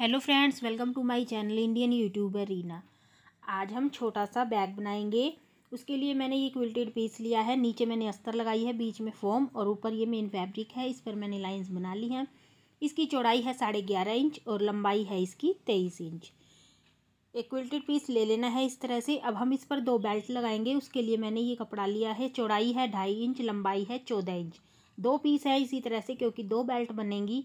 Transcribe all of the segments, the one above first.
hello friends welcome to my channel Indian YouTuber Reena आज हम छोटा सा बैग बनाएंगे उसके लिए मैंने ये क्विल्टेड पीस लिया है नीचे मैंने अस्तर लगाई है बीच में फोम और ऊपर ये मेन फैब्रिक है इस पर मैंने लाइंस बना ली हैं इसकी चौड़ाई है साढ़े ग्यारह इंच और लंबाई है इसकी तेईस इंच एक क्विल्टेड पीस ले लेना है इस तरह से अब हम इस पर दो बेल्ट लगाएंगे उसके लिए मैंने ये कपड़ा लिया है चौड़ाई है ढाई इंच लंबाई है चौदह इंच दो पीस है इसी तरह से क्योंकि दो बेल्ट बनेंगी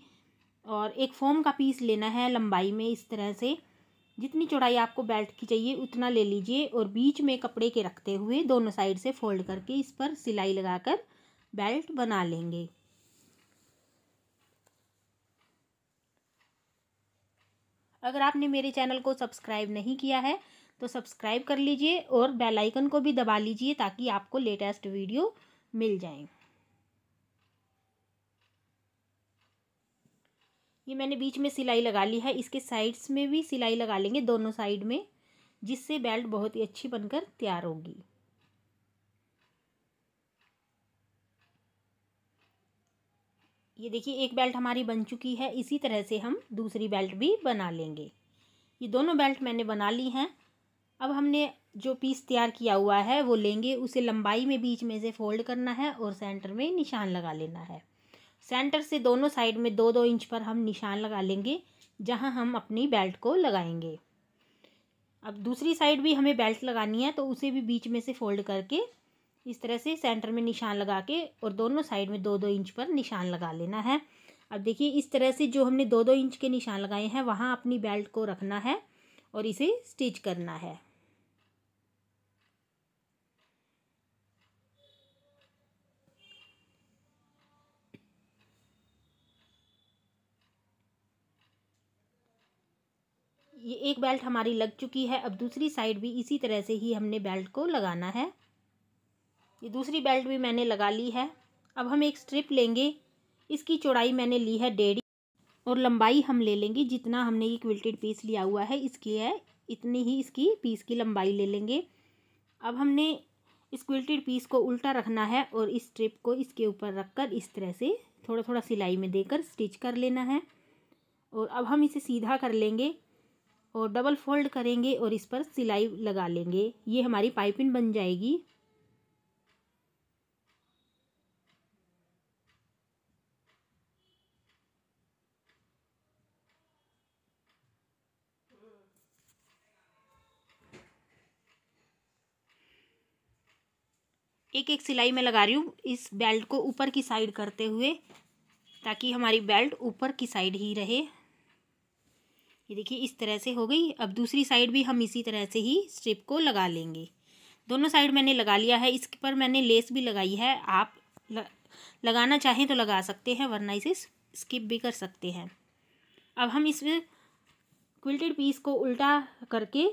और एक फोम का पीस लेना है लंबाई में इस तरह से जितनी चौड़ाई आपको बेल्ट की चाहिए उतना ले लीजिए और बीच में कपड़े के रखते हुए दोनों साइड से फोल्ड करके इस पर सिलाई लगाकर बेल्ट बना लेंगे अगर आपने मेरे चैनल को सब्सक्राइब नहीं किया है तो सब्सक्राइब कर लीजिए और बेल आइकन को भी दबा लीजिए ताकि आपको लेटेस्ट वीडियो मिल जाएँ ये मैंने बीच में सिलाई लगा ली है इसके साइड्स में भी सिलाई लगा लेंगे दोनों साइड में जिससे बेल्ट बहुत ही अच्छी बनकर तैयार होगी ये देखिए एक बेल्ट हमारी बन चुकी है इसी तरह से हम दूसरी बेल्ट भी बना लेंगे ये दोनों बेल्ट मैंने बना ली हैं अब हमने जो पीस तैयार किया हुआ है वो लेंगे उसे लंबाई में बीच में से फोल्ड करना है और सेंटर में निशान लगा लेना है सेंटर से दोनों साइड में दो दो इंच पर हम निशान लगा लेंगे जहां हम अपनी बेल्ट को लगाएंगे अब दूसरी साइड भी हमें बेल्ट लगानी है तो उसे भी बीच में से फोल्ड करके इस तरह से सेंटर में निशान लगा के और दोनों साइड में दो दो इंच पर निशान लगा लेना है अब देखिए इस तरह से जो हमने दो दो इंच के निशान लगाए हैं वहाँ अपनी बेल्ट को रखना है और इसे स्टिच करना है ये एक बेल्ट हमारी लग चुकी है अब दूसरी साइड भी इसी तरह से ही हमने बेल्ट को लगाना है ये दूसरी बेल्ट भी मैंने लगा ली है अब हम एक स्ट्रिप लेंगे इसकी चौड़ाई मैंने ली है डेढ़ और लंबाई हम ले लेंगे जितना हमने ये क्विल्टेड पीस लिया हुआ है इसकी है इतनी ही इसकी पीस की लंबाई ले लेंगे अब हमने इस क्विल्टेड पीस को उल्टा रखना है और इस स्ट्रिप को इसके ऊपर रखकर इस तरह से थोड़ा थोड़ा सिलाई में देकर स्टिच कर लेना है और अब हम इसे सीधा कर लेंगे और डबल फोल्ड करेंगे और इस पर सिलाई लगा लेंगे ये हमारी पाइपिंग बन जाएगी एक एक सिलाई में लगा रही हूँ इस बेल्ट को ऊपर की साइड करते हुए ताकि हमारी बेल्ट ऊपर की साइड ही रहे ये देखिए इस तरह से हो गई अब दूसरी साइड भी हम इसी तरह से ही स्ट्रिप को लगा लेंगे दोनों साइड मैंने लगा लिया है इस पर मैंने लेस भी लगाई है आप लगाना चाहें तो लगा सकते हैं वरना इसे स्किप भी कर सकते हैं अब हम इस क्विल्टेड पीस को उल्टा करके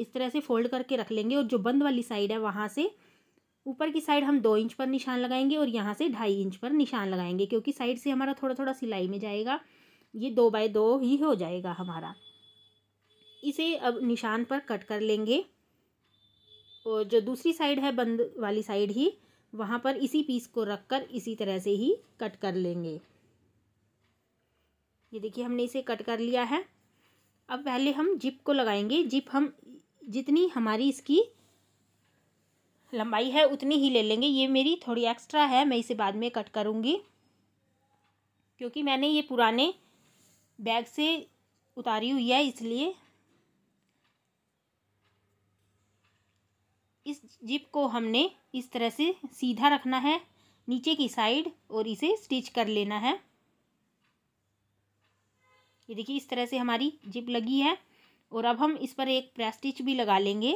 इस तरह से फोल्ड करके रख लेंगे और जो बंद वाली साइड है वहाँ से ऊपर की साइड हम दो इंच पर निशान लगाएंगे और यहाँ से ढाई इंच पर निशान लगाएंगे क्योंकि साइड से हमारा थोड़ा थोड़ा सिलाई में जाएगा ये दो बाय दो ही हो जाएगा हमारा इसे अब निशान पर कट कर लेंगे और जो दूसरी साइड है बंद वाली साइड ही वहाँ पर इसी पीस को रख कर इसी तरह से ही कट कर लेंगे ये देखिए हमने इसे कट कर लिया है अब पहले हम जिप को लगाएंगे जिप हम जितनी हमारी इसकी लंबाई है उतनी ही ले लेंगे ये मेरी थोड़ी एक्स्ट्रा है मैं इसे बाद में कट करूँगी क्योंकि मैंने ये पुराने बैग से उतारी हुई है इसलिए इस जिप को हमने इस तरह से सीधा रखना है नीचे की साइड और इसे स्टिच कर लेना है ये देखिए इस तरह से हमारी जिप लगी है और अब हम इस पर एक प्रेस स्टिच भी लगा लेंगे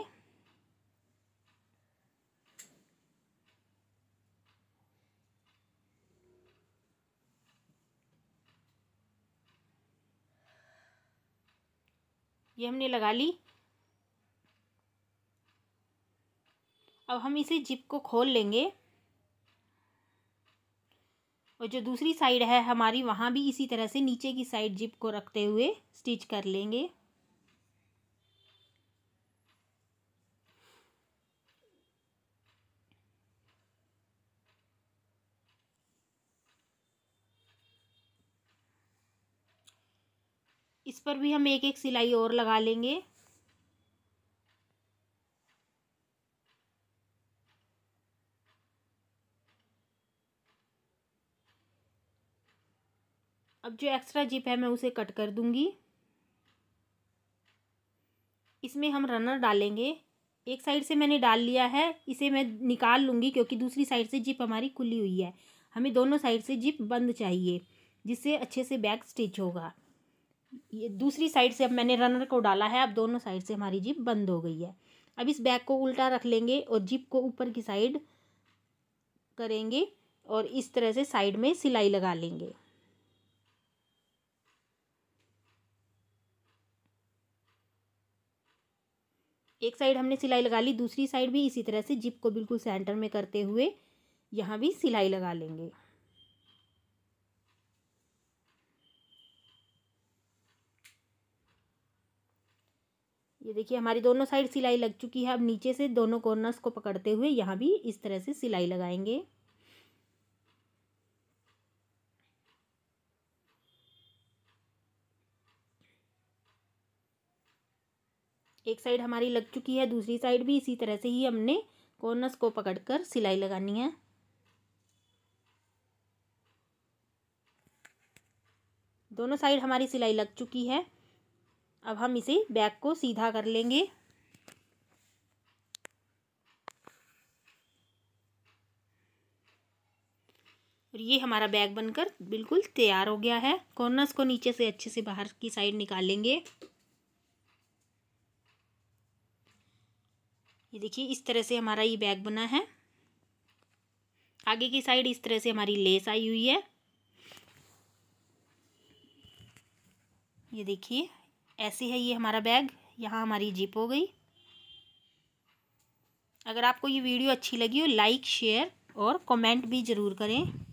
ये हमने लगा ली अब हम इसे जिप को खोल लेंगे और जो दूसरी साइड है हमारी वहाँ भी इसी तरह से नीचे की साइड जिप को रखते हुए स्टिच कर लेंगे इस पर भी हम एक एक सिलाई और लगा लेंगे अब जो एक्स्ट्रा जिप है मैं उसे कट कर दूंगी इसमें हम रनर डालेंगे एक साइड से मैंने डाल लिया है इसे मैं निकाल लूंगी क्योंकि दूसरी साइड से जिप हमारी खुली हुई है हमें दोनों साइड से जिप बंद चाहिए जिससे अच्छे से बैग स्टिच होगा ये दूसरी साइड से अब मैंने रनर को डाला है अब दोनों साइड से हमारी जिप बंद हो गई है अब इस बैग को उल्टा रख लेंगे और जिप को ऊपर की साइड करेंगे और इस तरह से साइड में सिलाई लगा लेंगे एक साइड हमने सिलाई लगा ली दूसरी साइड भी इसी तरह से जिप को बिल्कुल सेंटर में करते हुए यहाँ भी सिलाई लगा लेंगे ये देखिए हमारी दोनों साइड सिलाई लग चुकी है अब नीचे से दोनों कॉर्नर्स को पकड़ते हुए यहाँ भी इस तरह से सिलाई लगाएंगे एक साइड हमारी लग चुकी है दूसरी साइड भी इसी तरह से ही हमने कॉर्नर्स को पकड़कर सिलाई लगानी है दोनों साइड हमारी सिलाई लग चुकी है अब हम इसे बैग को सीधा कर लेंगे और ये हमारा बैग बनकर बिल्कुल तैयार हो गया है कॉर्नर्स को नीचे से अच्छे से बाहर की साइड निकालेंगे ये देखिए इस तरह से हमारा ये बैग बना है आगे की साइड इस तरह से हमारी लेस आई हुई है ये देखिए ऐसे है ये हमारा बैग यहाँ हमारी जिप हो गई अगर आपको ये वीडियो अच्छी लगी हो लाइक शेयर और कमेंट भी ज़रूर करें